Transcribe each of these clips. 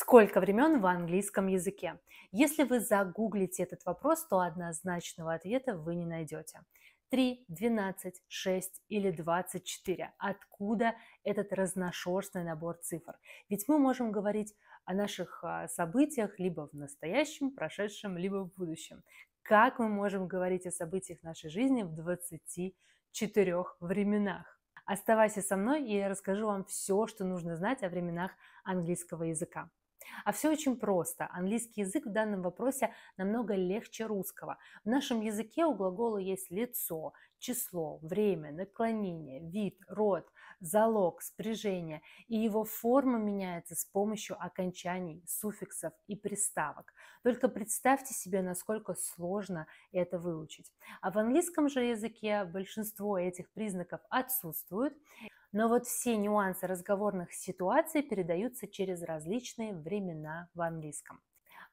Сколько времен в английском языке? Если вы загуглите этот вопрос, то однозначного ответа вы не найдете. 3, 12, 6 или 24. Откуда этот разношерстный набор цифр? Ведь мы можем говорить о наших а, событиях либо в настоящем, прошедшем, либо в будущем. Как мы можем говорить о событиях нашей жизни в 24 временах? Оставайся со мной, и я расскажу вам все, что нужно знать о временах английского языка. А все очень просто. Английский язык в данном вопросе намного легче русского. В нашем языке у глагола есть лицо, число, время, наклонение, вид, род, залог, спряжение, и его форма меняется с помощью окончаний, суффиксов и приставок. Только представьте себе, насколько сложно это выучить. А в английском же языке большинство этих признаков отсутствуют. Но вот все нюансы разговорных ситуаций передаются через различные времена в английском.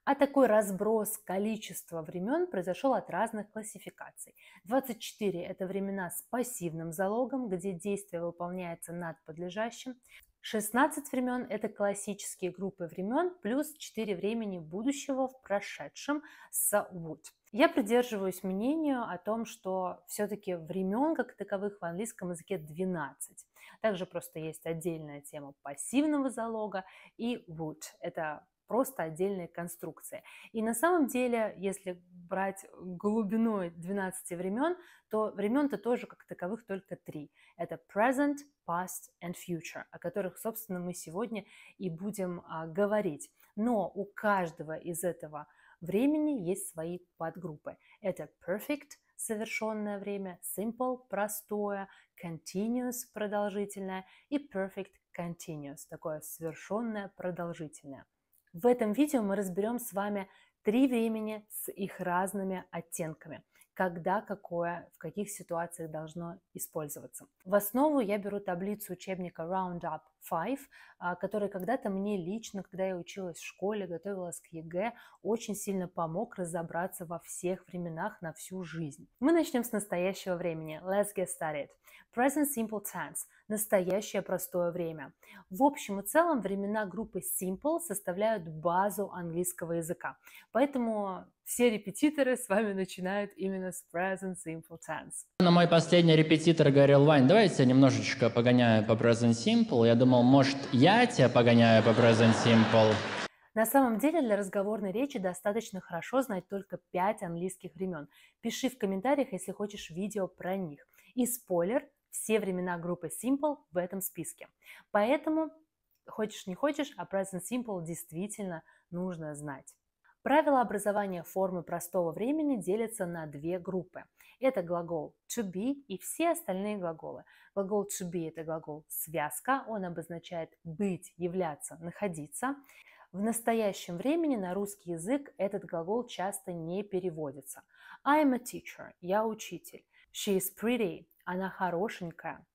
А такой разброс количества времен произошел от разных классификаций. 24 – это времена с пассивным залогом, где действие выполняется над подлежащим. 16 времен – это классические группы времен, плюс 4 времени будущего в прошедшем с would. Я придерживаюсь мнению о том, что все-таки времен как таковых в английском языке 12. Также просто есть отдельная тема пассивного залога и would. Это просто отдельные конструкции. И на самом деле, если брать глубину 12 времен, то времен-то тоже как таковых только три. Это present, past and future, о которых, собственно, мы сегодня и будем а, говорить. Но у каждого из этого времени есть свои подгруппы. Это perfect – совершенное время, simple – простое, continuous – продолжительное и perfect – continuous – такое совершенное продолжительное. В этом видео мы разберем с вами три времени с их разными оттенками – когда какое, в каких ситуациях должно использоваться. В основу я беру таблицу учебника Roundup Five, а, который когда-то мне лично, когда я училась в школе, готовилась к ЕГЭ, очень сильно помог разобраться во всех временах на всю жизнь. Мы начнем с настоящего времени. Let's get started. Present Simple Tense – настоящее простое время. В общем и целом времена группы Simple составляют базу английского языка, поэтому все репетиторы с вами начинают именно с Present Simple Tense. На мой последний репетитор говорил, Вань, давайте я немножечко погоняю по Present Simple. Я думал, подумал, может, я тебя погоняю по Present Simple? На самом деле для разговорной речи достаточно хорошо знать только пять английских времен. Пиши в комментариях, если хочешь видео про них. И спойлер, все времена группы Simple в этом списке. Поэтому, хочешь не хочешь, а Present Simple действительно нужно знать. Правила образования формы простого времени делятся на две группы – это глагол to be и все остальные глаголы. Глагол to be – это глагол связка, он обозначает быть, являться, находиться. В настоящем времени на русский язык этот глагол часто не переводится. I am a teacher – я учитель. She is pretty – она хорошенькая.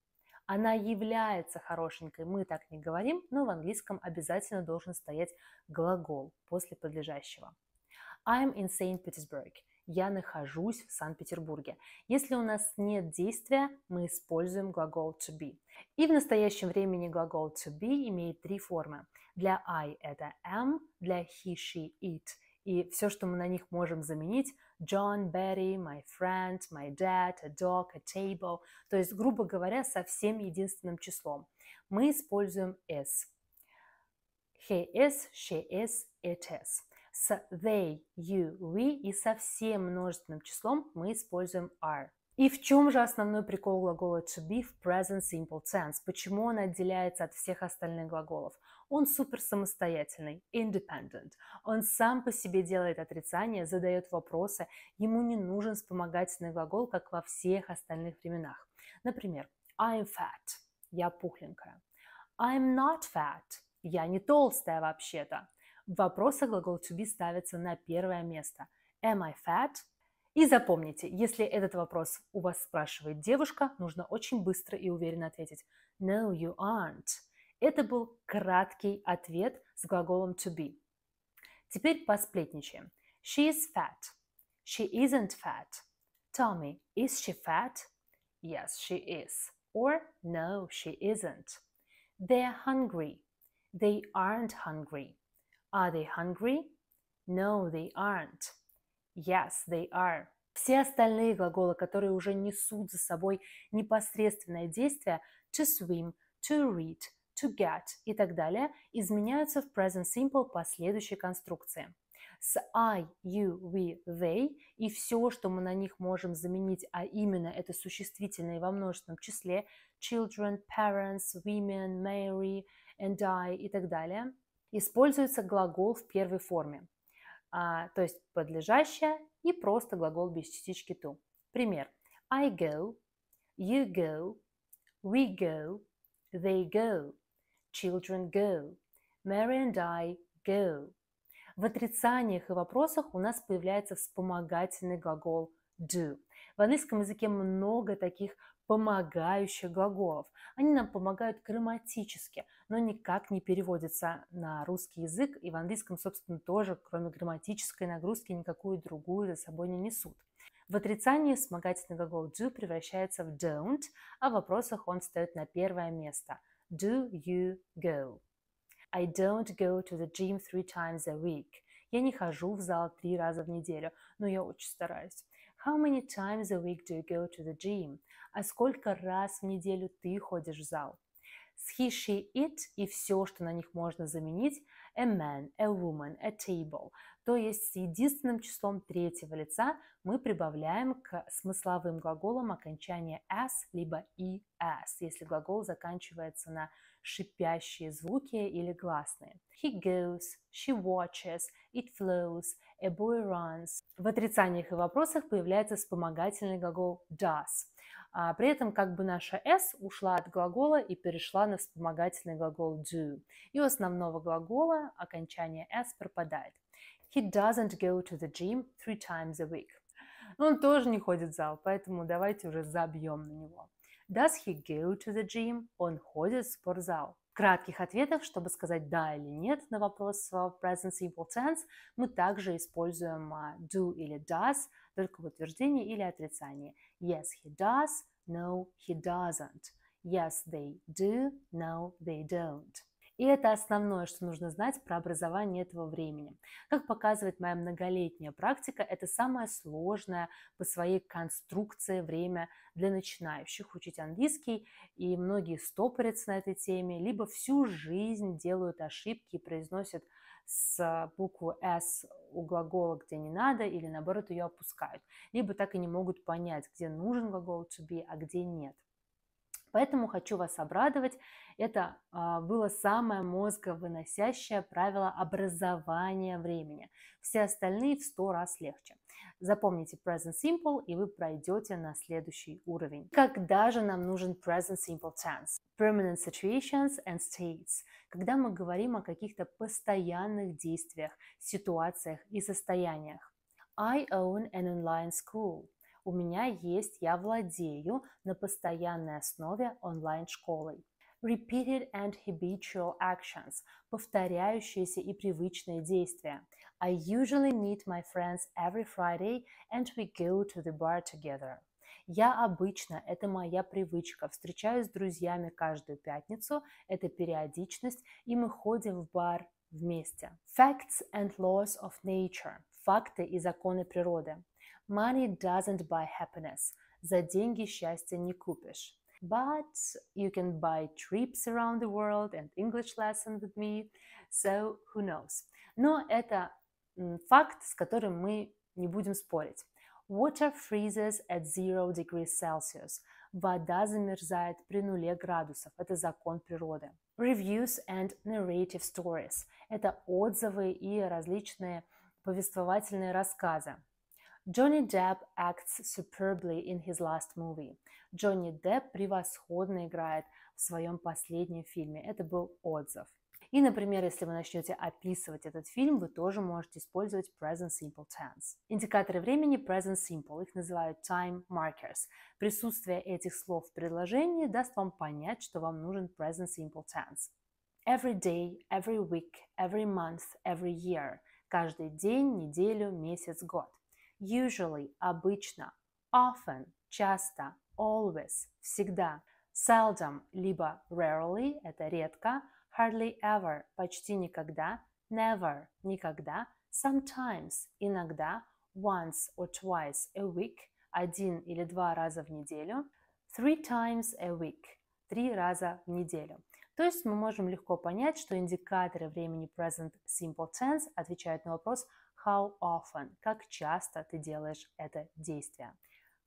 Она является хорошенькой, мы так не говорим, но в английском обязательно должен стоять глагол после подлежащего. I am in St. Petersburg – я нахожусь в Санкт-Петербурге. Если у нас нет действия, мы используем глагол to be. И в настоящем времени глагол to be имеет три формы. Для I это am, для he, she, it и все, что мы на них можем заменить – John, Betty, my friend, my dad, a dog, a table, то есть, грубо говоря, со всем единственным числом. Мы используем is. He is, she is, it is. С they, you, we и со всем множественным числом мы используем are. И в чем же основной прикол глагола to be в present simple tense? Почему он отделяется от всех остальных глаголов? Он супер самостоятельный, independent. Он сам по себе делает отрицание, задает вопросы. Ему не нужен вспомогательный глагол, как во всех остальных временах. Например, I'm fat. Я пухленькая. I'm not fat. Я не толстая вообще-то. В вопросах глагол to be ставится на первое место. Am I fat? И запомните, если этот вопрос у вас спрашивает девушка, нужно очень быстро и уверенно ответить No, you aren't. Это был краткий ответ с глаголом to be. Теперь посплетничаем. She is fat. She isn't fat. Tommy, is she fat? Yes, she is. Or no, she isn't. They're hungry. They aren't hungry. Are they hungry? No, they aren't. Yes, they are. Все остальные глаголы, которые уже несут за собой непосредственное действие to swim, to read, to get и так далее, изменяются в present simple по следующей конструкции. С I, you, we, they и все, что мы на них можем заменить, а именно это существительные во множественном числе children, parents, women, Mary and I и так далее – используется глагол в первой форме, а, то есть подлежащее и просто глагол без частички to. Пример. I go, you go, we go, they go, children go, Mary and I go. В отрицаниях и вопросах у нас появляется вспомогательный глагол do. В английском языке много таких помогающих глаголов. Они нам помогают грамматически, но никак не переводятся на русский язык и в английском, собственно, тоже, кроме грамматической нагрузки, никакую другую за собой не несут. В отрицании вспомогательный глагол do превращается в don't, а в вопросах он встает на первое место. Do you go? I don't go to the gym three times a week. Я не хожу в зал три раза в неделю, но я очень стараюсь. How many times a week do you go to the gym? А сколько раз в неделю ты ходишь в зал? С he, she, it и все, что на них можно заменить, a man, a woman, a table. То есть с единственным числом третьего лица мы прибавляем к смысловым глаголам окончание s либо es, если глагол заканчивается на шипящие звуки или гласные. He goes, she watches, it flows, a boy runs. В отрицаниях и вопросах появляется вспомогательный глагол does. А при этом как бы наша s ушла от глагола и перешла на вспомогательный глагол do. И у основного глагола окончание s пропадает. He doesn't go to the gym three times a week. Ну, он тоже не ходит в зал, поэтому давайте уже забьем на него. Does he go to the gym? Он ходит в спортзал. Кратких ответов, чтобы сказать «да» или «нет» на вопрос в present simple tense, мы также используем а, do или does, только в утверждении или отрицании. Yes, he does. No, he doesn't. Yes, they do. No, they don't. И это основное, что нужно знать про образование этого времени. Как показывает моя многолетняя практика, это самое сложное по своей конструкции время для начинающих учить английский, и многие стопорятся на этой теме, либо всю жизнь делают ошибки и произносят с букву S у глагола, где не надо, или наоборот ее опускают, либо так и не могут понять, где нужен глагол to be, а где нет. Поэтому хочу вас обрадовать. Это а, было самое мозговыносящее правило образования времени. Все остальные в сто раз легче. Запомните present simple, и вы пройдете на следующий уровень. Когда же нам нужен present simple tense? Permanent situations and states. Когда мы говорим о каких-то постоянных действиях, ситуациях и состояниях. I own an online school у меня есть, я владею на постоянной основе онлайн-школой. Repeated and habitual actions – повторяющиеся и привычные действия. I usually meet my friends every Friday and we go to the bar together. Я обычно, это моя привычка, встречаюсь с друзьями каждую пятницу, это периодичность, и мы ходим в бар вместе. Facts and laws of nature – факты и законы природы. Money doesn't buy happiness. За деньги счастья не купишь. But you can buy trips around the world and English lesson with me. So who knows? Но это факт, с которым мы не будем спорить. Water freezes at zero degrees Celsius. Вода замерзает при нуле градусов. Это закон природы. Reviews and narrative stories – это отзывы и различные повествовательные рассказы. Джонни Депп acts superbly in his last movie. Джонни Депп превосходно играет в своем последнем фильме. Это был отзыв. И, например, если вы начнете описывать этот фильм, вы тоже можете использовать present simple tense. Индикаторы времени present simple, их называют time markers. Присутствие этих слов в предложении даст вам понять, что вам нужен present simple tense. Every day, every week, every month, every year. Каждый день, неделю, месяц, год. Usually – обычно. Often – часто. Always – всегда. Seldom либо rarely – это редко. Hardly ever – почти никогда. Never – никогда. Sometimes – иногда. Once or twice a week – один или два раза в неделю. Three times a week – три раза в неделю. То есть мы можем легко понять, что индикаторы времени present simple tense отвечают на вопрос – how often, как часто ты делаешь это действие.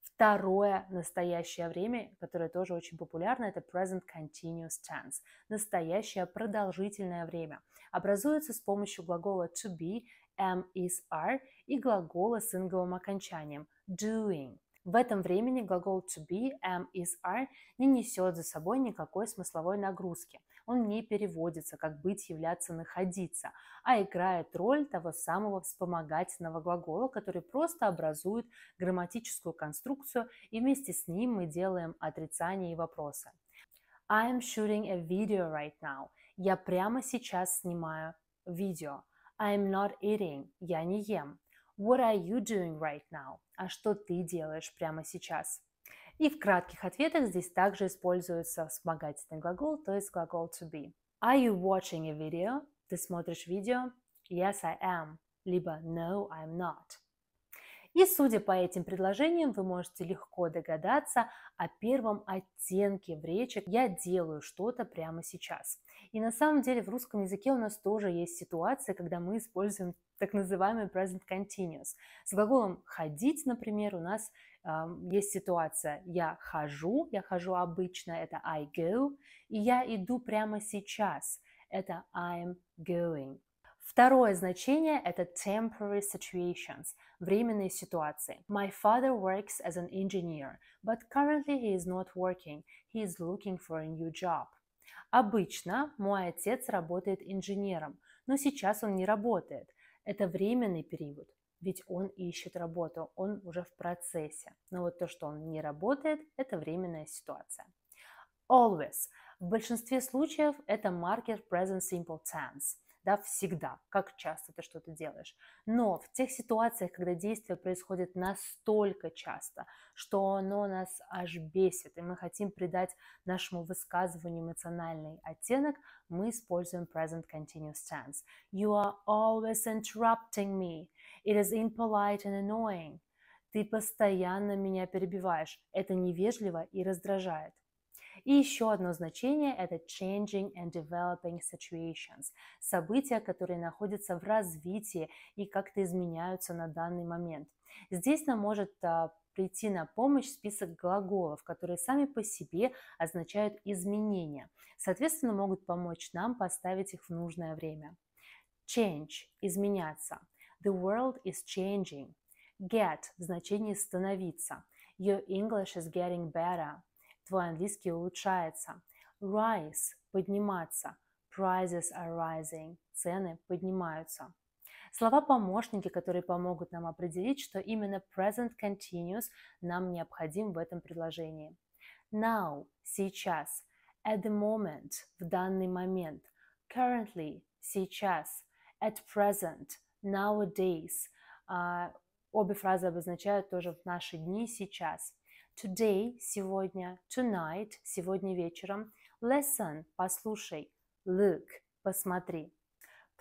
Второе настоящее время, которое тоже очень популярно, это present continuous tense, настоящее продолжительное время. Образуется с помощью глагола to be, am, is, are и глагола с инговым окончанием doing. В этом времени глагол to be, am, is, are не несет за собой никакой смысловой нагрузки – он не переводится как «быть», «являться», «находиться», а играет роль того самого вспомогательного глагола, который просто образует грамматическую конструкцию, и вместе с ним мы делаем отрицание и вопросы. I am shooting a video right now. Я прямо сейчас снимаю видео. I am not eating. Я не ем. What are you doing right now? А что ты делаешь прямо сейчас? И в кратких ответах здесь также используется вспомогательный глагол, то есть глагол to be. Are you watching a video? Ты смотришь видео? Yes, I am. Либо No, I'm not. И судя по этим предложениям, вы можете легко догадаться о первом оттенке в речи «я делаю что-то прямо сейчас». И на самом деле в русском языке у нас тоже есть ситуация, когда мы используем так называемый present continuous. С глаголом «ходить», например, у нас есть ситуация «я хожу», «я хожу» обычно это «I go», и «я иду прямо сейчас» это «I'm going». Второе значение – это temporary situations, временные ситуации. My father works as an engineer, but currently he is not working. He is looking for a new job. Обычно мой отец работает инженером, но сейчас он не работает. Это временный период ведь он ищет работу, он уже в процессе. Но вот то, что он не работает, это временная ситуация. Always. В большинстве случаев это маркер present simple tense да, всегда, как часто ты что-то делаешь. Но в тех ситуациях, когда действие происходит настолько часто, что оно нас аж бесит, и мы хотим придать нашему высказыванию эмоциональный оттенок, мы используем present continuous tense. You are always interrupting me. It is impolite and annoying. Ты постоянно меня перебиваешь. Это невежливо и раздражает. И еще одно значение – это changing and developing situations – события, которые находятся в развитии и как-то изменяются на данный момент. Здесь нам может а, прийти на помощь список глаголов, которые сами по себе означают изменения. Соответственно, могут помочь нам поставить их в нужное время. Change – изменяться. The world is changing. Get – в значении становиться. Your English is getting better твой английский улучшается. Rise – подниматься. Prices are rising – цены поднимаются. Слова-помощники, которые помогут нам определить, что именно present continuous нам необходим в этом предложении. Now – сейчас. At the moment – в данный момент. Currently – сейчас. At present – nowadays. А, обе фразы обозначают тоже в наши дни сейчас. Today – сегодня. Tonight – сегодня вечером. Listen – послушай. Look – посмотри.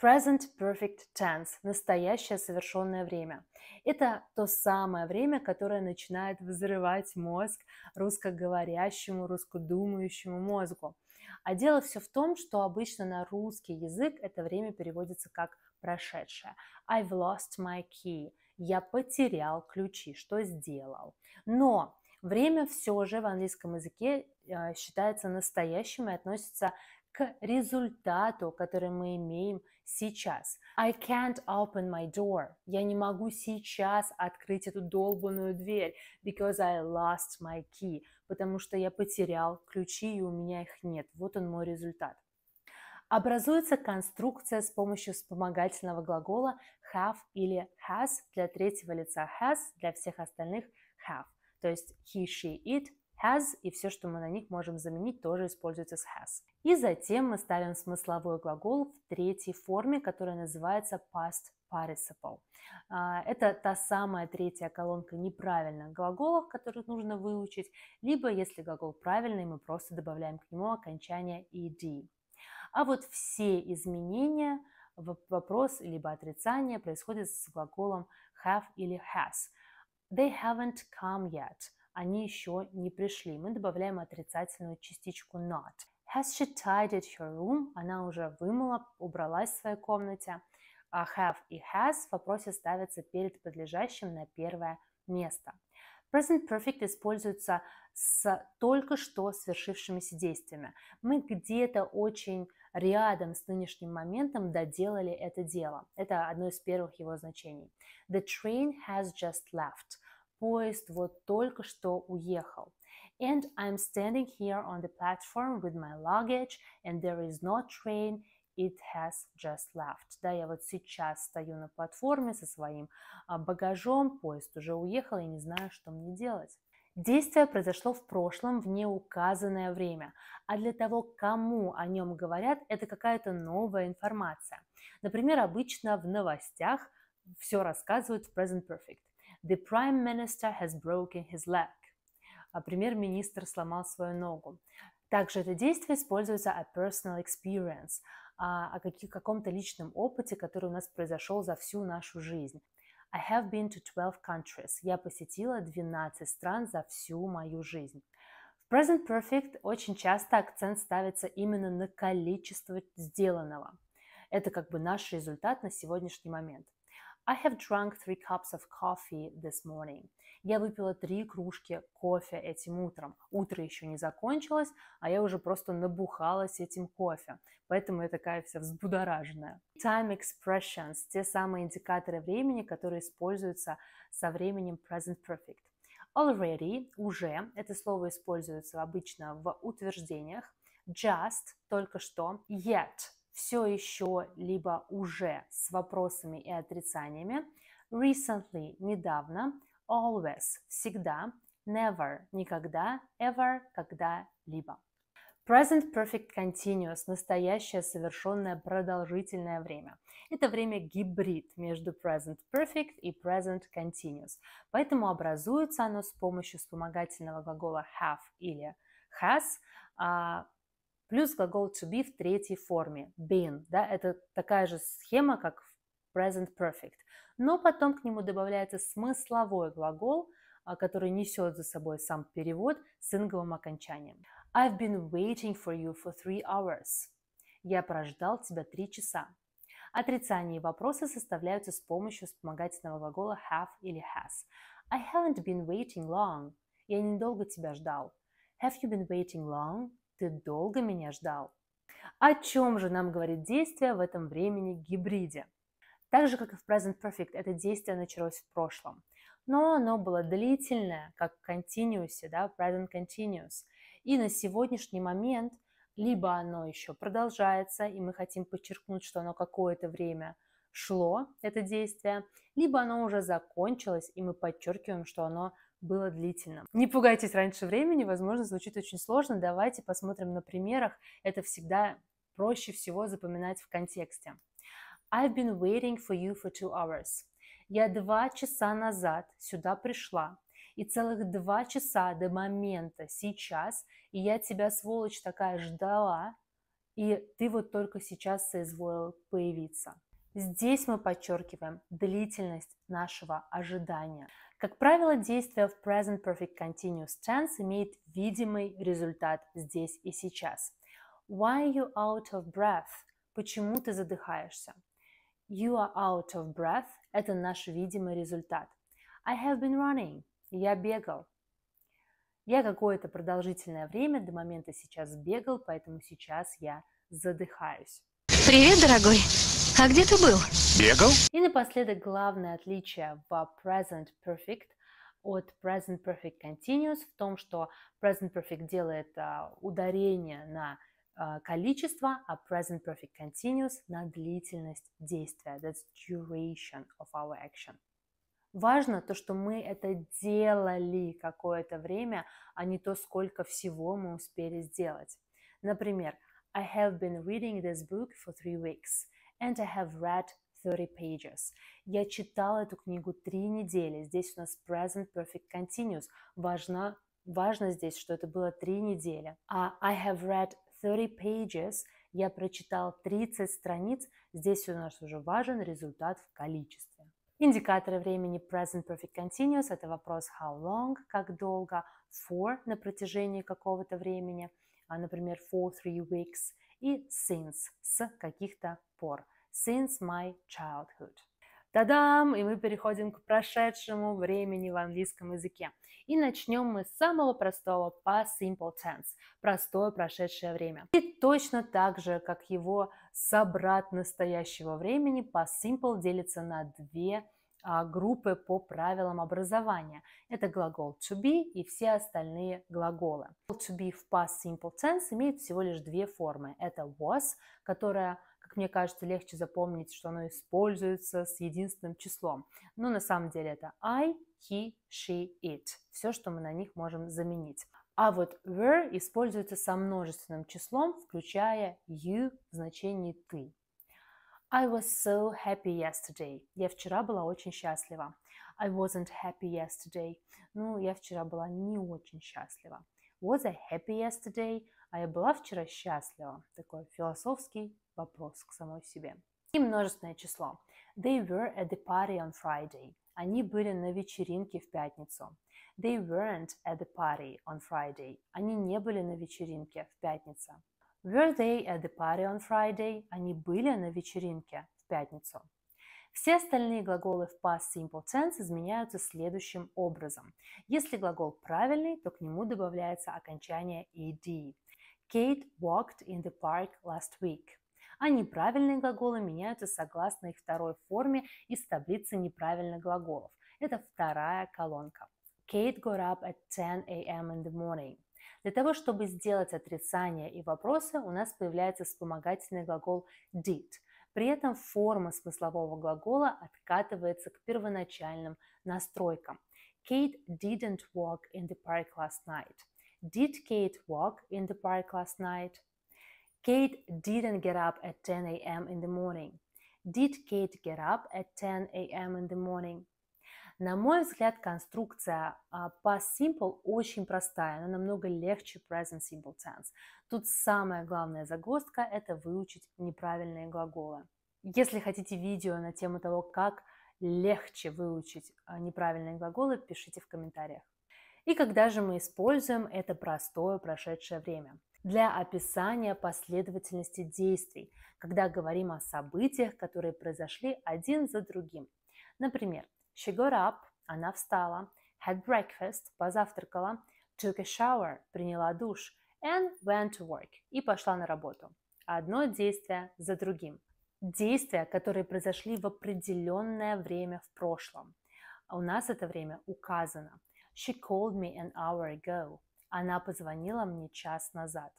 Present Perfect Tense – настоящее совершенное время. Это то самое время, которое начинает взрывать мозг русскоговорящему, русскодумающему мозгу. А дело все в том, что обычно на русский язык это время переводится как прошедшее. I've lost my key. Я потерял ключи. Что сделал? Но Время все же в английском языке а, считается настоящим и относится к результату, который мы имеем сейчас. I can't open my door. Я не могу сейчас открыть эту долбанную дверь because I lost my key, потому что я потерял ключи и у меня их нет. Вот он мой результат. Образуется конструкция с помощью вспомогательного глагола have или has для третьего лица has, для всех остальных have. То есть he, she, it, has и все, что мы на них можем заменить, тоже используется с has. И затем мы ставим смысловой глагол в третьей форме, которая называется past participle. А, это та самая третья колонка неправильных глаголов, которые нужно выучить, либо, если глагол правильный, мы просто добавляем к нему окончание ed. А вот все изменения, вопрос либо отрицание происходят с глаголом have или has – They haven't come yet. Они еще не пришли. Мы добавляем отрицательную частичку not. Has she tidied her room? Она уже вымыла, убралась в своей комнате. А have и has в вопросе ставятся перед подлежащим на первое место. Present Perfect используется с только что свершившимися действиями. Мы где-то очень рядом с нынешним моментом доделали это дело. Это одно из первых его значений. The train has just left. Поезд вот только что уехал. And I'm standing here on the platform with my luggage, and there is no train. It has just left. Да, я вот сейчас стою на платформе со своим а, багажом, поезд уже уехал, я не знаю, что мне делать. Действие произошло в прошлом в неуказанное время, а для того, кому о нем говорят, это какая-то новая информация. Например, обычно в новостях все рассказывают в present perfect. The prime minister has broken his leg. А премьер-министр сломал свою ногу. Также это действие используется a personal experience, а, о каком-то личном опыте, который у нас произошел за всю нашу жизнь. I have been to 12 countries. Я посетила 12 стран за всю мою жизнь. В present perfect очень часто акцент ставится именно на количество сделанного. Это как бы наш результат на сегодняшний момент. I have drunk three cups of coffee this morning. Я выпила три кружки кофе этим утром. Утро еще не закончилось, а я уже просто набухалась этим кофе. Поэтому я такая вся взбудораженная. Time expressions – те самые индикаторы времени, которые используются со временем present perfect. Already – уже. Это слово используется обычно в утверждениях. Just – только что. Yet – все еще, либо уже с вопросами и отрицаниями. Recently – недавно always – всегда, never – никогда, ever – когда-либо. Present Perfect Continuous – настоящее совершенное продолжительное время. Это время гибрид между Present Perfect и Present Continuous, поэтому образуется оно с помощью вспомогательного глагола have или has, а, плюс глагол to be в третьей форме – been. Да, это такая же схема, как в present perfect. Но потом к нему добавляется смысловой глагол, а, который несет за собой сам перевод с инговым окончанием. I've been waiting for you for three hours. Я прождал тебя три часа. Отрицание и вопросы составляются с помощью вспомогательного глагола have или has. I haven't been waiting long. Я недолго тебя ждал. Have you been waiting long? Ты долго меня ждал. О чем же нам говорит действие в этом времени гибриде? Так же, как и в Present Perfect, это действие началось в прошлом. Но оно было длительное, как continuous, да, present continuous. И на сегодняшний момент либо оно еще продолжается, и мы хотим подчеркнуть, что оно какое-то время шло, это действие, либо оно уже закончилось, и мы подчеркиваем, что оно было длительным. Не пугайтесь раньше времени, возможно, звучит очень сложно. Давайте посмотрим на примерах. Это всегда проще всего запоминать в контексте. I've been waiting for you for two hours. Я два часа назад сюда пришла. И целых два часа до момента сейчас, и я тебя, сволочь такая, ждала, и ты вот только сейчас соизволил появиться. Здесь мы подчеркиваем длительность нашего ожидания. Как правило, действие в Present Perfect Continuous Tense имеет видимый результат здесь и сейчас. Why are you out of breath? Почему ты задыхаешься? You are out of breath – это наш видимый результат. I have been running – я бегал. Я какое-то продолжительное время до момента сейчас бегал, поэтому сейчас я задыхаюсь. Привет, дорогой. А где ты был? Бегал. И напоследок главное отличие в present perfect от present perfect continuous в том, что present perfect делает а, ударение на Э, количество, а present perfect continuous на длительность действия. That's duration of our action. Важно то, что мы это делали какое-то время, а не то, сколько всего мы успели сделать. Например, I have been reading this book for three weeks, and I have read 30 pages. Я читал эту книгу три недели. Здесь у нас present perfect continuous. Важно, важно здесь, что это было три недели. А I have read 30 pages, я прочитал 30 страниц, здесь у нас уже важен результат в количестве. Индикаторы времени present perfect continuous – это вопрос how long, как долго, for – на протяжении какого-то времени, а, например, for three weeks, и since – с каких-то пор, since my childhood – Та-дам! И мы переходим к прошедшему времени в английском языке. И начнем мы с самого простого по simple tense, простое прошедшее время. И точно так же, как его собрат настоящего времени, по simple делится на две а, группы по правилам образования. Это глагол to be и все остальные глаголы. To be в past simple tense имеет всего лишь две формы. Это was, которая как мне кажется, легче запомнить, что оно используется с единственным числом. Но на самом деле это I, he, she, it. Все, что мы на них можем заменить. А вот were используется со множественным числом, включая you в значении ты. I was so happy yesterday. Я вчера была очень счастлива. I wasn't happy yesterday. Ну, я вчера была не очень счастлива. Was I happy yesterday? А я была вчера счастлива. Такой философский вопрос к самой себе. И множественное число. They were at the party on Friday. Они были на вечеринке в пятницу. They weren't at the party on Friday. Они не были на вечеринке в пятницу. Were they at the party on Friday? Они были на вечеринке в пятницу. Все остальные глаголы в past simple tense изменяются следующим образом. Если глагол правильный, то к нему добавляется окончание ed. Kate walked in the park last week а неправильные глаголы меняются согласно их второй форме из таблицы неправильных глаголов. Это вторая колонка. Kate got up at 10 a.m. in the morning. Для того, чтобы сделать отрицание и вопросы, у нас появляется вспомогательный глагол did. При этом форма смыслового глагола откатывается к первоначальным настройкам. Kate didn't walk in the park last night. Did Kate walk in the park last night? Kate didn't get up at 10 a.m. in the morning. Did Kate get up at 10 a.m. in the morning? На мой взгляд, конструкция past а, simple очень простая, она намного легче present simple tense. Тут самая главная загвоздка – это выучить неправильные глаголы. Если хотите видео на тему того, как легче выучить а, неправильные глаголы, пишите в комментариях. И когда же мы используем это простое прошедшее время? для описания последовательности действий, когда говорим о событиях, которые произошли один за другим. Например, she got up, она встала, had breakfast, позавтракала, took a shower, приняла душ, and went to work, и пошла на работу. Одно действие за другим. Действия, которые произошли в определенное время в прошлом. А у нас это время указано. She called me an hour ago. Она позвонила мне час назад.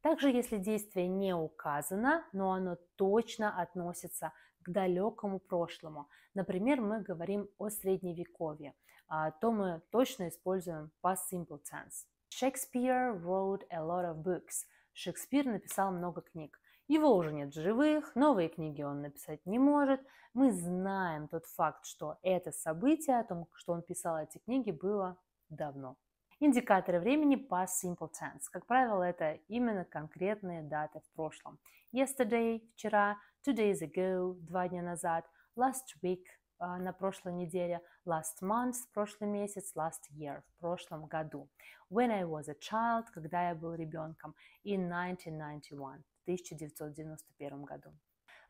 Также, если действие не указано, но оно точно относится к далекому прошлому, например, мы говорим о средневековье, а, то мы точно используем past simple tense. Shakespeare wrote a lot of books. Шекспир написал много книг. Его уже нет в живых, новые книги он написать не может. Мы знаем тот факт, что это событие о том, что он писал эти книги, было давно. Индикаторы времени past simple tense. Как правило, это именно конкретные даты в прошлом. Yesterday – вчера, two days ago – два дня назад, last week – а, на прошлой неделе, last month – прошлый месяц, last year – в прошлом году, when I was a child – когда я был ребенком, in 1991 – в 1991 году.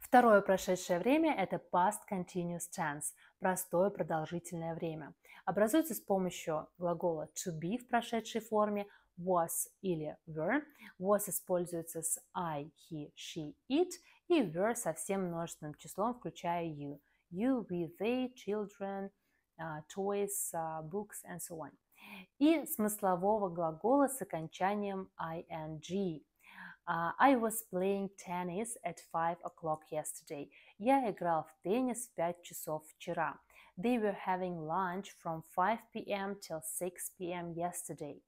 Второе прошедшее время – это past continuous tense, простое продолжительное время. Образуется с помощью глагола to be в прошедшей форме, was или were. Was используется с I, he, she, it и were со всем множественным числом, включая you. You, we, they, children, uh, toys, uh, books and so on. И смыслового глагола с окончанием ing, Uh, I was playing tennis at 5 o'clock yesterday. Я играл в теннис в 5 часов вчера. They were having lunch from 5 p.m. till 6 p.m. yesterday.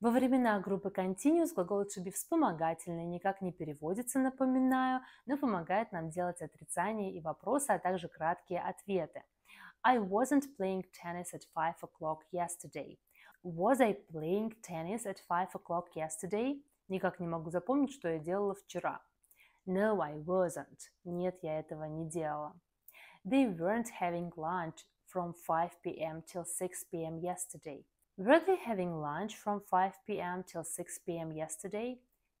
Во времена группы Continuous глагол to be вспомогательный, никак не переводится, напоминаю, но помогает нам делать отрицания и вопросы, а также краткие ответы. I wasn't playing tennis at 5 o'clock yesterday. Was I playing tennis at 5 o'clock yesterday? Никак не могу запомнить, что я делала вчера. No, I wasn't. Нет, я этого не делала. They weren't having lunch from 5 p.m. till 6 p.m. yesterday. Were they having lunch from 5 p.m. till 6 p.m. yesterday?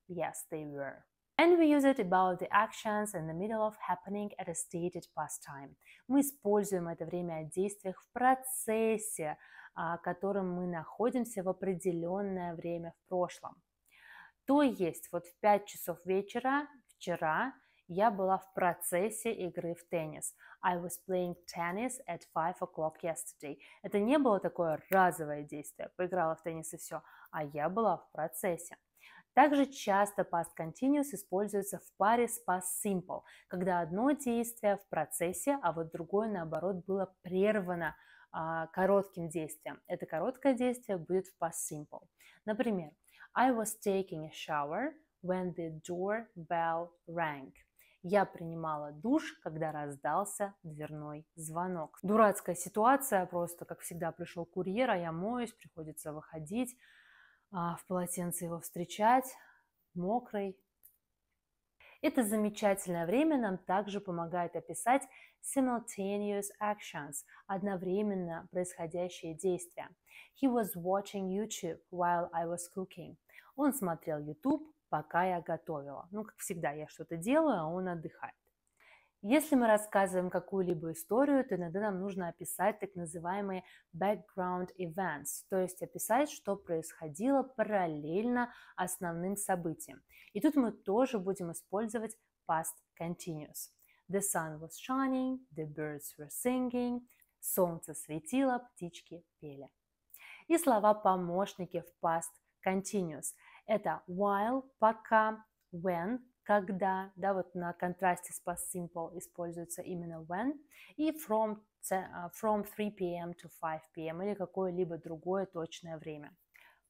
Yes, they were. And we use it about the actions in the middle of happening at a stated past time. Мы используем это время о действиях в процессе, о котором мы находимся в определенное время в прошлом. То есть вот в 5 часов вечера вчера я была в процессе игры в теннис. I was playing tennis at 5 o'clock yesterday. Это не было такое разовое действие, поиграла в теннис и все, а я была в процессе. Также часто past continuous используется в паре с past simple, когда одно действие в процессе, а вот другое, наоборот, было прервано а, коротким действием. Это короткое действие будет в past simple. Например, I was taking a shower when the doorbell rang. Я принимала душ, когда раздался дверной звонок. Дурацкая ситуация, просто, как всегда, пришел курьер, а я моюсь, приходится выходить, а, в полотенце его встречать, мокрый, это замечательное время нам также помогает описать simultaneous actions – одновременно происходящие действия. He was watching YouTube while I was cooking. Он смотрел YouTube, пока я готовила. Ну, как всегда, я что-то делаю, а он отдыхает. Если мы рассказываем какую-либо историю, то иногда нам нужно описать так называемые background events, то есть описать, что происходило параллельно основным событиям. И тут мы тоже будем использовать past continuous. The sun was shining, the birds were singing, солнце светило, птички пели. И слова-помощники в past continuous – это while, пока, when, когда, да, вот на контрасте с past simple используется именно when, и from, а, from 3 p.m. to 5 p.m. или какое-либо другое точное время.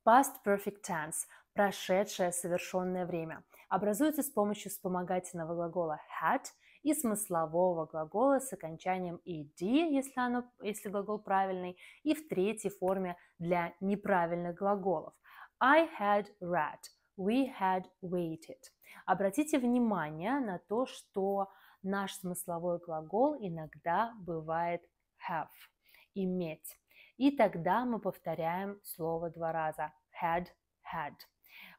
Past perfect tense – прошедшее совершенное время – образуется с помощью вспомогательного глагола had и смыслового глагола с окончанием ed, если, оно, если глагол правильный, и в третьей форме для неправильных глаголов. I had read, we had waited – Обратите внимание на то, что наш смысловой глагол иногда бывает have, иметь. И тогда мы повторяем слово два раза had, had.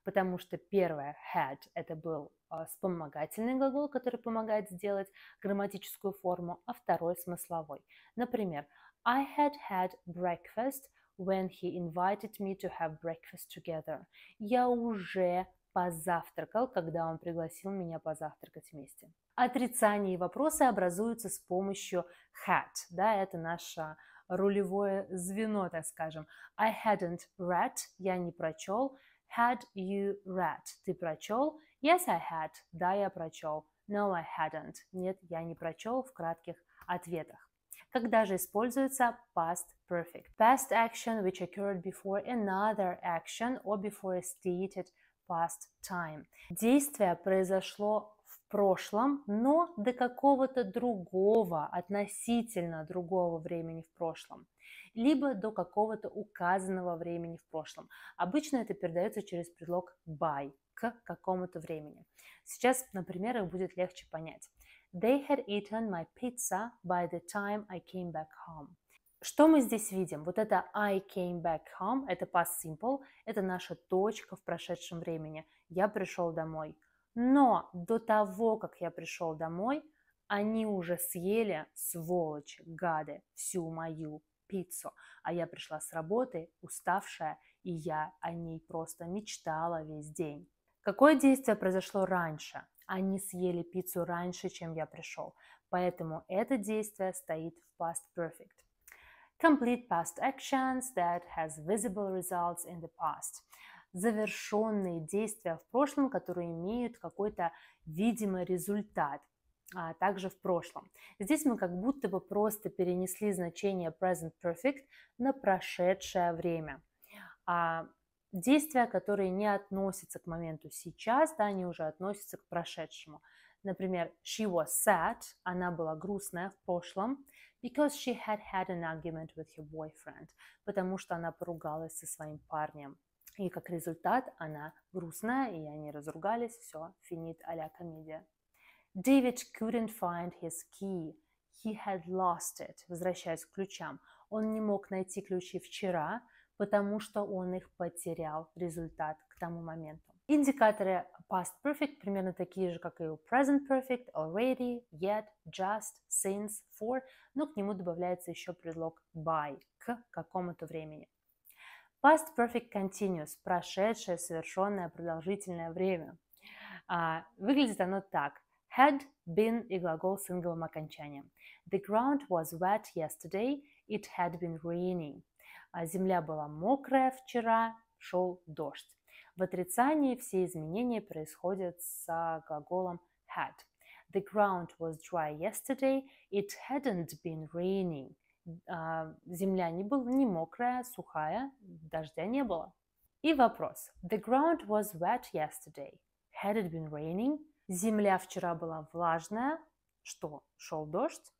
Потому что первое had это был а, вспомогательный глагол, который помогает сделать грамматическую форму, а второй смысловой. Например, I had had breakfast when he invited me to have breakfast together. Я уже позавтракал, когда он пригласил меня позавтракать вместе. Отрицание и вопросы образуются с помощью had, да, это наше рулевое звено, так скажем. I hadn't read, я не прочел. Had you read, ты прочел? Yes, I had, да, я прочел. No, I hadn't, нет, я не прочел в кратких ответах. Когда же используется past perfect? Past action which occurred before another action or before a stated past time. Действие произошло в прошлом, но до какого-то другого, относительно другого времени в прошлом либо до какого-то указанного времени в прошлом. Обычно это передается через предлог by к какому-то времени. Сейчас на примерах будет легче понять. They had eaten my pizza by the time I came back home. Что мы здесь видим? Вот это I came back home, это past simple, это наша точка в прошедшем времени. Я пришел домой. Но до того, как я пришел домой, они уже съели, сволочи, гады, всю мою пиццу. А я пришла с работы, уставшая, и я о ней просто мечтала весь день. Какое действие произошло раньше? Они съели пиццу раньше, чем я пришел. Поэтому это действие стоит в past perfect complete past actions that has visible results in the past. Завершенные действия в прошлом, которые имеют какой-то видимый результат а также в прошлом. Здесь мы как будто бы просто перенесли значение present perfect на прошедшее время. А действия, которые не относятся к моменту сейчас, да, они уже относятся к прошедшему. Например, she was sad, она была грустная в прошлом, because she had had an argument with her boyfriend, потому что она поругалась со своим парнем. И как результат она грустная, и они разругались, все, финит а-ля комедия. David couldn't find his key. He had lost it. Возвращаясь к ключам. Он не мог найти ключи вчера, потому что он их потерял. Результат к тому моменту. Индикаторы past perfect примерно такие же, как и у present perfect, already, yet, just, since, for, но к нему добавляется еще предлог by, к какому-то времени. Past perfect continuous – прошедшее, совершенное, продолжительное время. А, выглядит оно так. Had been и глагол с инговым окончанием. The ground was wet yesterday. It had been raining. А, земля была мокрая вчера, шел дождь. В отрицании все изменения происходят с а, глаголом had. The ground was dry yesterday. It hadn't been raining. А, земля не была не мокрая, сухая, дождя не было. И вопрос. The ground was wet yesterday. Had it been raining? Земля вчера была влажная. Что, шел дождь?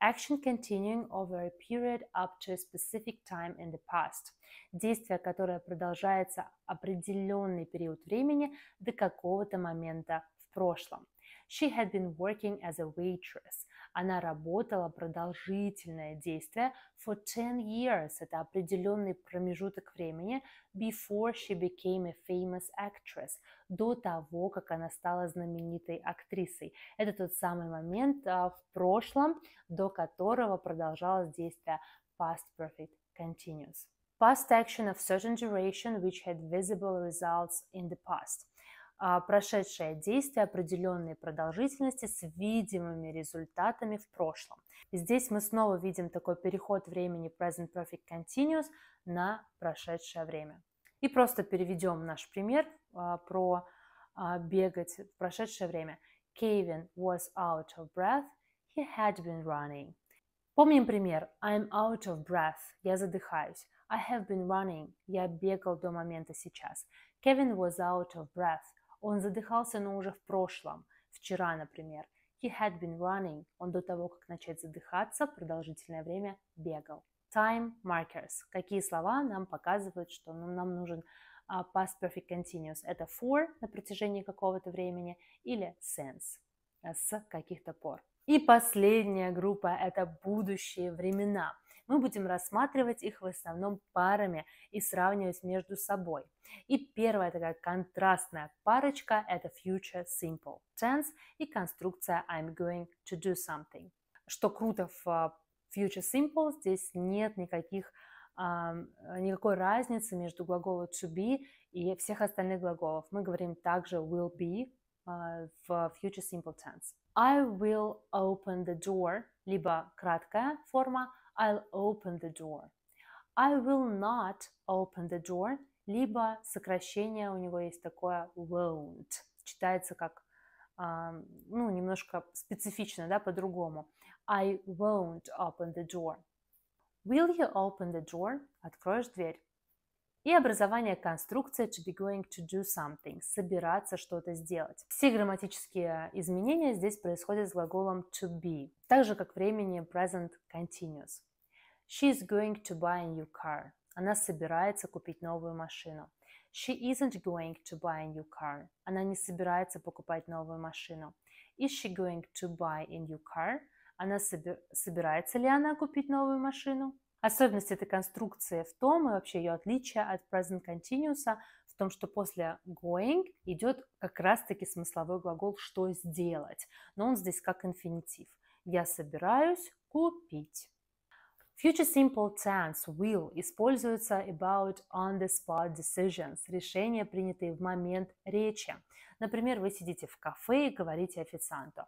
action continuing over a period up to a specific time in the past, действие, которое продолжается определенный период времени до какого-то момента в прошлом. She had been working as a waitress. Она работала продолжительное действие for 10 years, это определенный промежуток времени, before she became a famous actress, до того, как она стала знаменитой актрисой. Это тот самый момент а, в прошлом, до которого продолжалось действие past perfect continuous. Past action of certain duration which had visible results in the past. А, прошедшее действие определенной продолжительности с видимыми результатами в прошлом. Здесь мы снова видим такой переход времени present perfect continuous на прошедшее время. И просто переведем наш пример а, про а, бегать в прошедшее время. Кевин was out of breath. He had been running. Помним пример. I'm out of breath. Я задыхаюсь. I have been running. Я бегал до момента сейчас. Кевин was out of breath. Он задыхался, но уже в прошлом. Вчера, например. He had been running. Он до того, как начать задыхаться, продолжительное время бегал. Time markers. Какие слова нам показывают, что нам, нужен а, past perfect continuous? Это for на протяжении какого-то времени или since э, с каких-то пор. И последняя группа – это будущие времена – мы будем рассматривать их в основном парами и сравнивать между собой. И первая такая контрастная парочка – это future simple tense и конструкция I'm going to do something. Что круто в а, future simple, здесь нет никаких а, никакой разницы между глаголом to be и всех остальных глаголов. Мы говорим также will be а, в future simple tense. I will open the door, либо краткая форма I'll open the door. I will not open the door, либо сокращение у него есть такое won't. Читается как, ну, немножко специфично, да, по-другому. I won't open the door. Will you open the door? Откроешь дверь. И образование конструкции to be going to do something – собираться что-то сделать. Все грамматические изменения здесь происходят с глаголом to be, так же как времени present continuous. She is going to buy a new car. Она собирается купить новую машину. She isn't going to buy a new car. Она не собирается покупать новую машину. Is she going to buy a new car? Она собир... собирается ли она купить новую машину? Особенность этой конструкции в том, и вообще ее отличие от present continuous, в том, что после going идет как раз-таки смысловой глагол «что сделать», но он здесь как инфинитив. Я собираюсь купить. Future simple tense will используется about on-the-spot decisions, решения, принятые в момент речи. Например, вы сидите в кафе и говорите официанту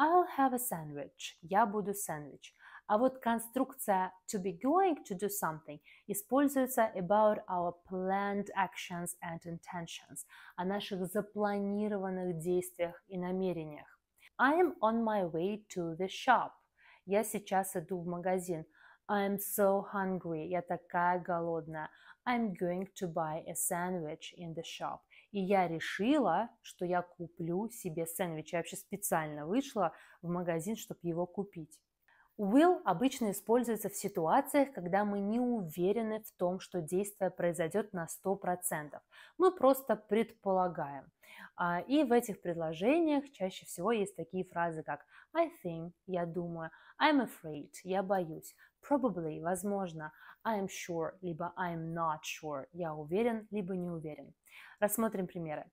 I'll have a sandwich. Я буду сэндвич. А вот конструкция to be going to do something используется about our planned actions and intentions, о наших запланированных действиях и намерениях. I am on my way to the shop. Я сейчас иду в магазин. I'm so hungry. Я такая голодная. I'm going to buy a sandwich in the shop. И я решила, что я куплю себе сэндвич. Я вообще специально вышла в магазин, чтобы его купить. Will обычно используется в ситуациях, когда мы не уверены в том, что действие произойдет на 100%. Мы просто предполагаем. А, и в этих предложениях чаще всего есть такие фразы, как I think – я думаю, I'm afraid – я боюсь, probably – возможно, I'm sure, либо I'm not sure – я уверен, либо не уверен. Рассмотрим примеры.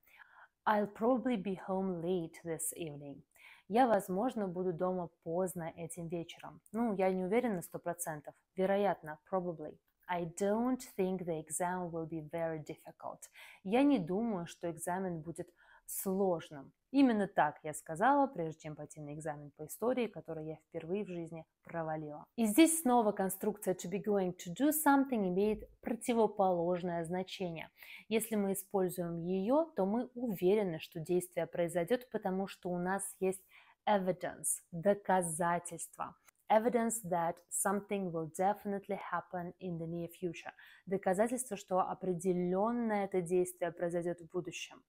I'll probably be home late this evening. Я, возможно, буду дома поздно этим вечером. Ну, я не уверена на процентов. Вероятно, probably. I don't think the exam will be very difficult. Я не думаю, что экзамен будет сложным. Именно так я сказала, прежде чем пойти на экзамен по истории, который я впервые в жизни провалила. И здесь снова конструкция to be going to do something имеет противоположное значение. Если мы используем ее, то мы уверены, что действие произойдет, потому что у нас есть evidence, доказательства. Evidence that something will definitely happen in the near future. Доказательство, что определенно это действие произойдет в будущем.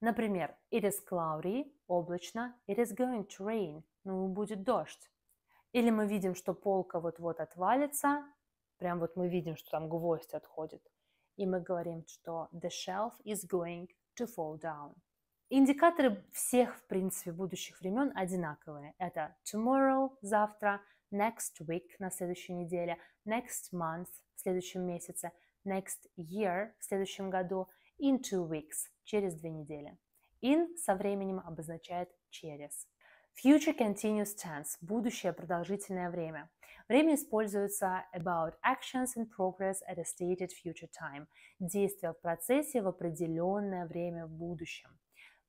Например, it is cloudy, облачно, it is going to rain, ну, будет дождь. Или мы видим, что полка вот-вот отвалится, прям вот мы видим, что там гвоздь отходит, и мы говорим, что the shelf is going to fall down. Индикаторы всех, в принципе, будущих времен одинаковые. Это tomorrow, завтра, next week, на следующей неделе, next month, в следующем месяце, next year, в следующем году, in two weeks, через две недели. In со временем обозначает через. Future continuous tense – будущее продолжительное время. Время используется about actions in progress at a stated future time – действия в процессе в определенное время в будущем.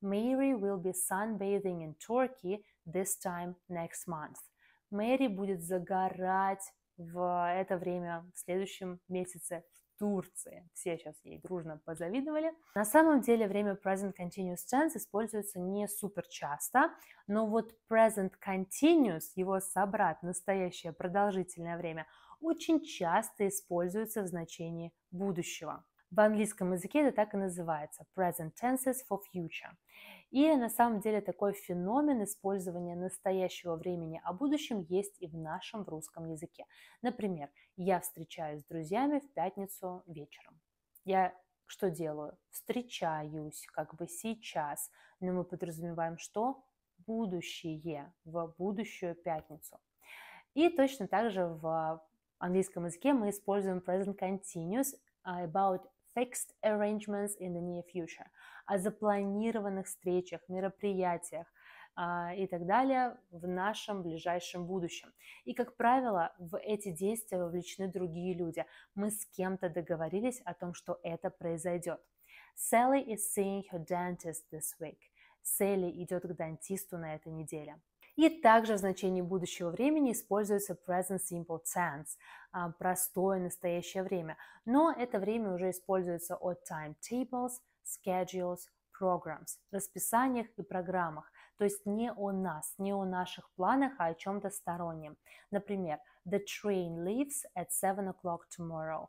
Mary will be sunbathing in Turkey this time next month. Мэри будет загорать в это время в следующем месяце Турции. Все сейчас ей дружно позавидовали. На самом деле время present continuous tense используется не супер часто, но вот present continuous, его собрат, настоящее продолжительное время, очень часто используется в значении будущего. В английском языке это так и называется – present tenses for future. И на самом деле такой феномен использования настоящего времени о будущем есть и в нашем в русском языке. Например, я встречаюсь с друзьями в пятницу вечером. Я что делаю? Встречаюсь как бы сейчас, но мы подразумеваем что? Будущее, в будущую пятницу. И точно так же в английском языке мы используем present continuous а, about fixed arrangements in the near future, о запланированных встречах, мероприятиях а, и так далее в нашем ближайшем будущем. И, как правило, в эти действия вовлечены другие люди. Мы с кем-то договорились о том, что это произойдет. Sally is seeing her dentist this week. Сэлли идет к дантисту на этой неделе. И также в значении будущего времени используется present simple tense, а, простое настоящее время. Но это время уже используется от timetables, schedules, programs, расписаниях и программах, то есть не о нас, не о наших планах, а о чем-то стороннем. Например, the train leaves at 7 o'clock tomorrow.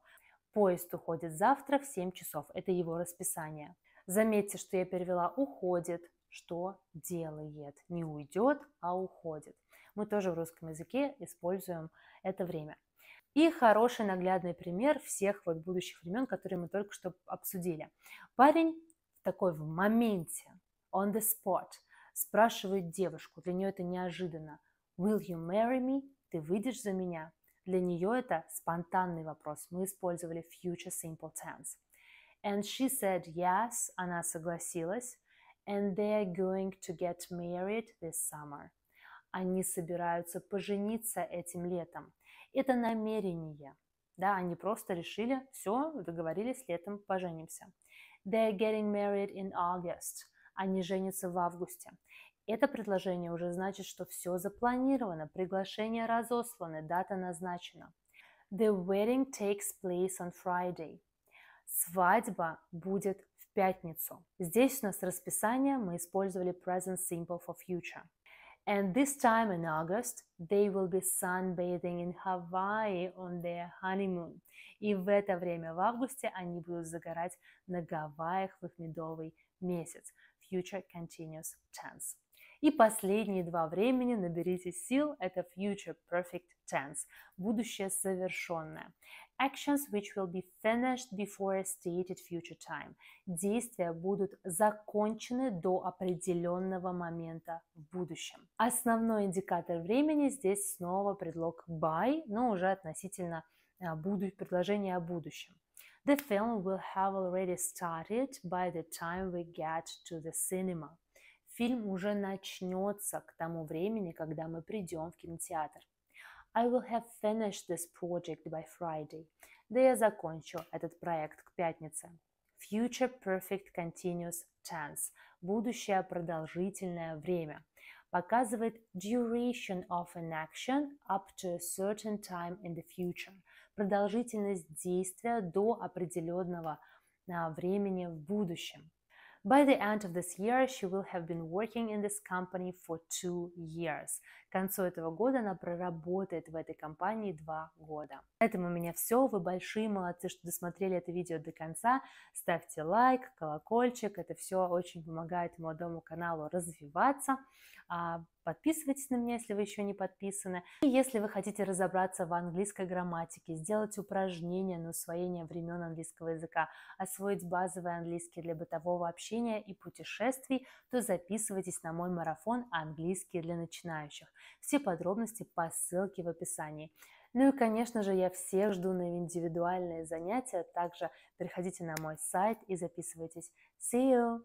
Поезд уходит завтра в 7 часов, это его расписание. Заметьте, что я перевела «уходит», что делает. Не уйдет, а уходит. Мы тоже в русском языке используем это время. И хороший наглядный пример всех вот будущих времен, которые мы только что обсудили. Парень такой в моменте, on the spot, спрашивает девушку, для нее это неожиданно, will you marry me? Ты выйдешь за меня? Для нее это спонтанный вопрос. Мы использовали future simple tense. And she said yes, она согласилась and they are going to get married this summer. Они собираются пожениться этим летом. Это намерение. Да, они просто решили, все, договорились, летом поженимся. They are getting married in August. Они женятся в августе. Это предложение уже значит, что все запланировано, приглашения разосланы, дата назначена. The wedding takes place on Friday. Свадьба будет пятницу. Здесь у нас расписание, мы использовали present simple for future. And this time in August they will be sunbathing in Hawaii on their honeymoon. И в это время в августе они будут загорать на Гавайях в их медовый месяц. Future continuous tense. И последние два времени наберите сил – это future perfect tense, будущее совершенное actions which will be finished before a stated future time. Действия будут закончены до определенного момента в будущем. Основной индикатор времени здесь снова предлог by, но уже относительно а, предложения о будущем. The film will have already started by the time we get to the cinema. Фильм уже начнется к тому времени, когда мы придем в кинотеатр. I will have finished this project by Friday. Да я закончу этот проект к пятнице. Future Perfect Continuous Tense – будущее продолжительное время – показывает duration of an action up to a certain time in the future – продолжительность действия до определенного а, времени в будущем. By the end of this year, she will have been working in this company for two years. К концу этого года она проработает в этой компании два года. На этом у меня все. Вы большие молодцы, что досмотрели это видео до конца. Ставьте лайк, колокольчик. Это все очень помогает молодому каналу развиваться. А, подписывайтесь на меня, если вы еще не подписаны. И если вы хотите разобраться в английской грамматике, сделать упражнения на усвоение времен английского языка, освоить базовый английский для бытового общения, общения и путешествий, то записывайтесь на мой марафон «Английский для начинающих». Все подробности по ссылке в описании. Ну и, конечно же, я всех жду на индивидуальные занятия. Также переходите на мой сайт и записывайтесь. See you!